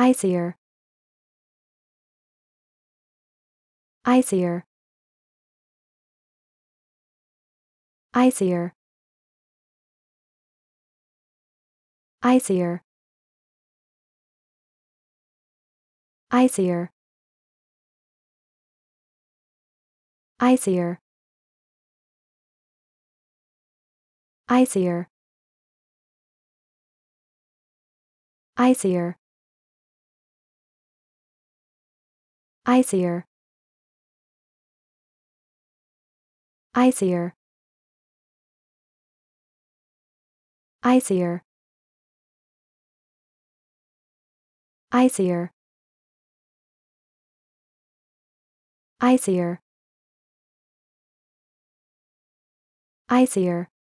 icier icier icier icier icier icier icier icier Icier. Icier. Icier. Icier. Icier. Icier.